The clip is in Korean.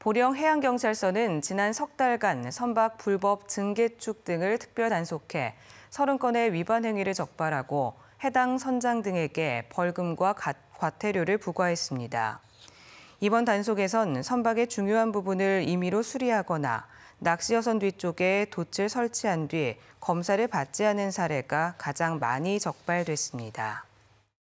보령 해양경찰서는 지난 석 달간 선박 불법 증개축 등을 특별 단속해 30건의 위반 행위를 적발하고 해당 선장 등에게 벌금과 과태료를 부과했습니다. 이번 단속에선 선박의 중요한 부분을 임의로 수리하거나 낚시 여선 뒤쪽에 돛을 설치한 뒤 검사를 받지 않은 사례가 가장 많이 적발됐습니다.